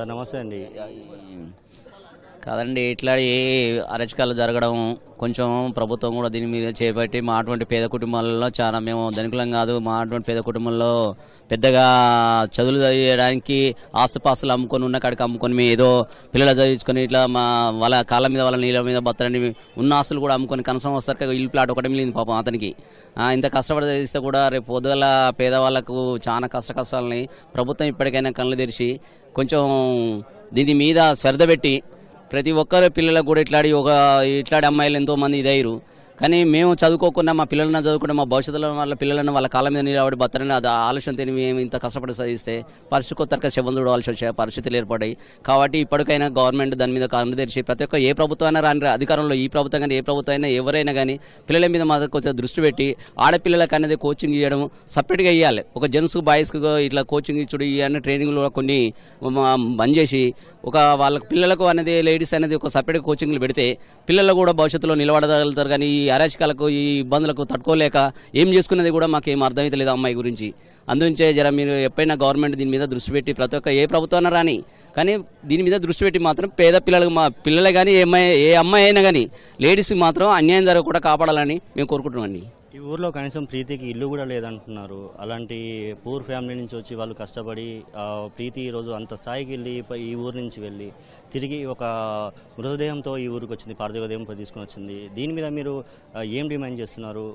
sana masa ni. కాదండి ఇట్లా ఏ అరచకాలు జరగడం కొంచెం ప్రభుత్వం కూడా దీని మీద చేపట్టి మా అటువంటి పేద కుటుంబాలలో చాలా మేము ధనికులం కాదు మా అటువంటి పేద కుటుంబంలో పెద్దగా చదువులు చదివేయడానికి ఆస్తుపాస్తులు అమ్ముకొని ఉన్న కాడికి అమ్ముకొని మేము ఏదో పిల్లలు చదివించుకొని ఇట్లా మా వాళ్ళ కాళ్ళ మీద వాళ్ళ నీళ్ళ మీద బతరండి ఉన్న ఆస్తులు కూడా అమ్ముకొని కనసం వస్తారు ఇల్లు ప్లాట్ ఒకటి మిగిలింది పాపం అతనికి ఇంత కష్టపడి చదివిస్తే కూడా రేపు పొద్దుగల పేదవాళ్ళకు చాలా కష్ట కష్టాలని ప్రభుత్వం ఇప్పటికైనా కళ్ళు తెరిచి కొంచెం దీని మీద శ్రద్ధ పెట్టి ప్రతి ఒక్కరు పిల్లలకు కూడా ఇట్లాడి ఒక ఇట్లాడి అమ్మాయిలు ఎంతోమంది ఇదయ్యారు కానీ మేము చదువుకోకుండా మా పిల్లలను చదువుకుండా మా భవిష్యత్తులో వాళ్ళ పిల్లలను వాళ్ళ కాలం మీద నిలబడి బతరని అది ఆలోచన తిని మేము ఇంత కష్టపడి చదివిస్తే పరిస్థితి కొత్త శవం చూడవలసి వచ్చే పరిస్థితులు ఏర్పడాయి కాబట్టి ఇప్పటికైనా గవర్నమెంట్ దాని మీద కన్ను తెరిచి ప్రతి ఒక్క ఏ అయినా రాని అధికారంలో ఈ ప్రభుత్వం కానీ ఏ ప్రభుత్వం అయినా ఎవరైనా కానీ పిల్లల మీద మాకు కొంచెం దృష్టి పెట్టి ఆడపిల్లలకు అనేది కోచింగ్ ఇవ్వడం సపరేట్గా ఇవ్వాలి ఒక జెంట్స్కు బాయ్స్కు ఇట్లా కోచింగ్ ఇచ్చుడు ఇవన్నీ ట్రైనింగ్లు కొన్ని బంద్ చేసి ఒక వాళ్ళ పిల్లలకు అనేది లేడీస్ అనేది ఒక సపరేట్ కోచింగ్లు పెడితే పిల్లలు కూడా భవిష్యత్తులో నిలబడగలుగుతారు కానీ ఈ అరాచకాలకు ఈ ఇబ్బందులకు తట్టుకోలేక ఏం చేసుకున్నది కూడా ఏం అర్థమైతే లేదు అమ్మాయి గురించి అందుంచే జర మీరు ఎప్పుడైనా గవర్నమెంట్ దీని మీద దృష్టి పెట్టి ప్రతి ఒక్క ఏ ప్రభుత్వం రాని కానీ దీని మీద దృష్టి పెట్టి మాత్రం పేద పిల్లలకు మా పిల్లలే కానీ ఏ అమ్మాయి ఏ అమ్మాయి అయినా కానీ లేడీస్కి మాత్రం అన్యాయం కూడా కాపాడాలని మేము కోరుకుంటున్నాం అండి ఈ ఊర్లో కనీసం ప్రీతికి ఇల్లు కూడా లేదంటున్నారు అలాంటి పూర్ ఫ్యామిలీ నుంచి వచ్చి వాళ్ళు కష్టపడి ప్రీతి ఈరోజు అంత స్థాయికి వెళ్ళి ఈ ఊరు నుంచి వెళ్ళి తిరిగి ఒక మృతదేహంతో ఈ ఊరికి వచ్చింది పార్థివదేహం తీసుకుని వచ్చింది దీని మీద మీరు ఏం డిమాండ్ చేస్తున్నారు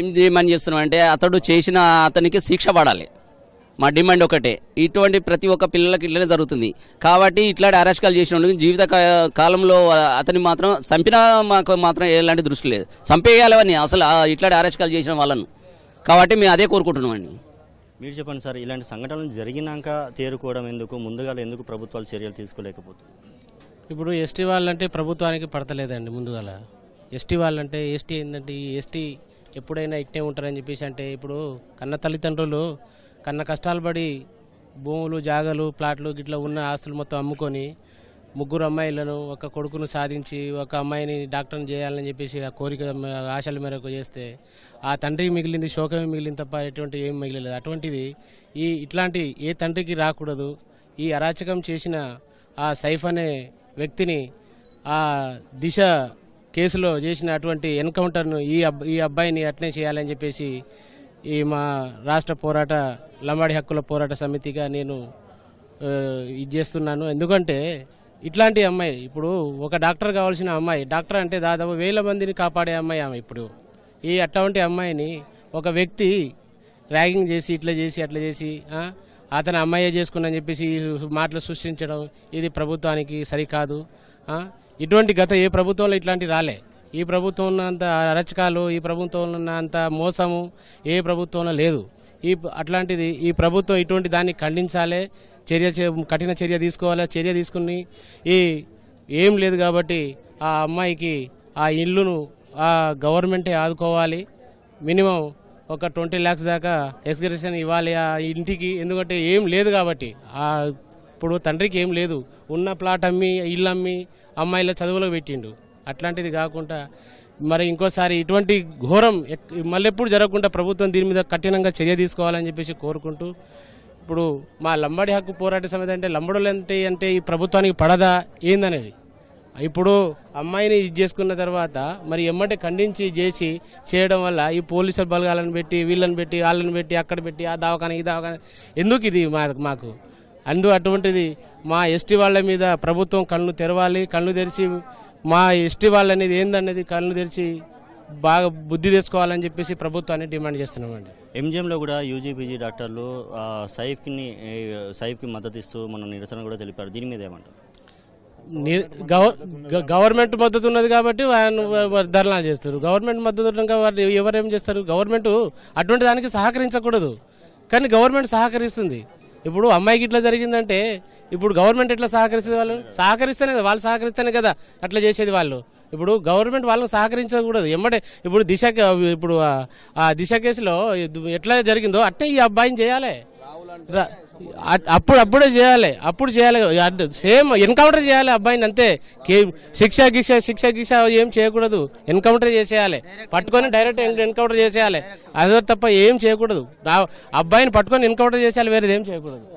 ఏం డిమాండ్ చేస్తున్నాం అంటే అతడు చేసిన అతనికి శిక్ష పడాలి మా డిమాండ్ ఒకటే ఇటువంటి ప్రతి ఒక్క పిల్లలకి ఇట్లనే జరుగుతుంది కాబట్టి ఇట్లాంటి అరాచకాలు చేసిన జీవిత కాలంలో అతని మాత్రం చంపినా మాకు మాత్రం ఎలాంటి దృష్టి లేదు చంపేయాలని అసలు ఇట్లాంటి అరాచకాలు చేసిన వాళ్ళను కాబట్టి మేము అదే కోరుకుంటున్నాం అని మీరు చెప్పండి సార్ ఇలాంటి సంఘటనలు జరిగినాక తేరుకోవడం ఎందుకు ముందుగా ఎందుకు ప్రభుత్వాలు చర్యలు తీసుకోలేకపోతుంది ఇప్పుడు ఎస్టీ వాళ్ళంటే ప్రభుత్వానికి పడతలేదండి ముందుగా ఎస్టీ వాళ్ళంటే ఎస్టీ ఏంటంటే ఈ ఎస్టీ ఎప్పుడైనా ఇట్టే ఉంటారని చెప్పేసి అంటే ఇప్పుడు కన్న తల్లిదండ్రులు కన్న కష్టాలు పడి భూములు జాగలు ప్లాట్లు గిట్లా ఉన్న ఆస్తులు మొత్తం అమ్ముకొని ముగ్గురు అమ్మాయిలను ఒక కొడుకును సాధించి ఒక అమ్మాయిని డాక్టర్ని చేయాలని చెప్పేసి ఆ కోరిక ఆశల మేరకు చేస్తే ఆ తండ్రి మిగిలింది శోకమే మిగిలింది తప్ప ఎటువంటి ఏం మిగిలేదు అటువంటిది ఈ ఇట్లాంటి ఏ తండ్రికి రాకూడదు ఈ అరాచకం చేసిన ఆ సైఫ్ అనే వ్యక్తిని ఆ దిశ కేసులో చేసిన అటువంటి ఎన్కౌంటర్ను ఈ ఈ అబ్బాయిని అట్నే చేయాలని చెప్పేసి ఈ మా రాష్ట్ర పోరాట లంబాడి హక్కుల పోరాట సమితిగా నేను ఇది చేస్తున్నాను ఎందుకంటే ఇట్లాంటి అమ్మాయి ఇప్పుడు ఒక డాక్టర్ కావాల్సిన అమ్మాయి డాక్టర్ అంటే దాదాపు వేల మందిని కాపాడే అమ్మాయి ఆమె ఇప్పుడు ఈ అట్లాంటి అమ్మాయిని ఒక వ్యక్తి ర్యాగింగ్ చేసి ఇట్లా చేసి అట్లా చేసి అతను అమ్మాయే చేసుకున్నాని చెప్పేసి మాటలు సృష్టించడం ఇది ప్రభుత్వానికి సరికాదు ఇటువంటి గత ఏ ప్రభుత్వంలో ఇట్లాంటివి రాలే ఈ ప్రభుత్వం ఉన్నంత అరచకాలు ఈ ప్రభుత్వం ఉన్నంత మోసము ఏ ప్రభుత్వంలో లేదు ఈ అట్లాంటిది ఈ ప్రభుత్వం ఇటువంటి దాన్ని ఖండించాలి చర్య కఠిన చర్య తీసుకోవాలి చర్య తీసుకుని ఈ ఏం లేదు కాబట్టి ఆ అమ్మాయికి ఆ ఇల్లును ఆ గవర్నమెంటే ఆదుకోవాలి మినిమం ఒక ట్వంటీ ల్యాక్స్ దాకా ఎక్స్గ్రేషన్ ఇవ్వాలి ఆ ఇంటికి ఎందుకంటే ఏం లేదు కాబట్టి ఆ ఇప్పుడు తండ్రికి ఏం లేదు ఉన్న ప్లాట్ అమ్మి ఇల్లు అమ్మి అమ్మాయిల చదువులో పెట్టిండు అట్లాంటిది కాకుండా మరి ఇంకోసారి ఇటువంటి ఘోరం మళ్ళెప్పుడు జరగకుండా ప్రభుత్వం దీని మీద కఠినంగా చర్య తీసుకోవాలని చెప్పేసి కోరుకుంటూ ఇప్పుడు మా లంబడి హక్కు పోరాట సమయం అంటే లంబడులు అంటే అంటే ఈ ప్రభుత్వానికి పడదా ఏందనేది ఇప్పుడు అమ్మాయిని ఇది చేసుకున్న తర్వాత మరి ఎమ్మటి ఖండించి చేసి చేయడం వల్ల ఈ పోలీసుల బలగాలను పెట్టి వీళ్ళని పెట్టి వాళ్ళని పెట్టి అక్కడ పెట్టి ఆ దావకాని ఈ దావకాని ఎందుకు ఇది మాకు అందు అటువంటిది మా ఎస్టీ వాళ్ళ మీద ప్రభుత్వం కళ్ళు తెరవాలి కళ్ళు తెరిచి మా ఎస్టీ వాళ్ళు అనేది ఏందనేది కళ్ళు తెరిచి బాగా బుద్ధి తెచ్చుకోవాలని చెప్పేసి ప్రభుత్వాన్ని డిమాండ్ చేస్తున్నామండి ఎంజిఎంలో కూడా యూజీపీజీ డాక్టర్లు సైఫ్ని సైఫ్కి మద్దతు ఇస్తూ మన నిరసన కూడా తెలిపారు దీని మీద ఏమంటారు గవర్నమెంట్ మద్దతు ఉన్నది కాబట్టి ధర్నాలు చేస్తారు గవర్నమెంట్ మద్దతు ఉండగా ఎవరు ఎవరేం చేస్తారు గవర్నమెంట్ అటువంటి దానికి సహకరించకూడదు కానీ గవర్నమెంట్ సహకరిస్తుంది ఇప్పుడు అమ్మాయికి ఇట్లా జరిగిందంటే ఇప్పుడు గవర్నమెంట్ ఎట్లా సహకరిస్తుంది వాళ్ళు సహకరిస్తేనే కదా వాళ్ళు సహకరిస్తేనే కదా అట్లా చేసేది వాళ్ళు ఇప్పుడు గవర్నమెంట్ వాళ్ళకి సహకరించకూడదు ఎమ్మటే ఇప్పుడు దిశ ఇప్పుడు ఆ దిశ కేసులో ఎట్లా జరిగిందో అట్టే ఈ అబ్బాయిని చేయాలి అప్పుడు అప్పుడే చేయాలి అప్పుడు చేయాలి సేమ్ ఎన్కౌంటర్ చేయాలి అబ్బాయిని అంతే శిక్ష గిక్ష శిక్ష గిక్ష ఏం చేయకూడదు ఎన్కౌంటర్ చేసేయాలి పట్టుకొని డైరెక్ట్ ఎన్కౌంటర్ చేసేయాలి అదే తప్ప ఏం చేయకూడదు అబ్బాయిని పట్టుకొని ఎన్కౌంటర్ చేసేయాలి వేరేది ఏం చేయకూడదు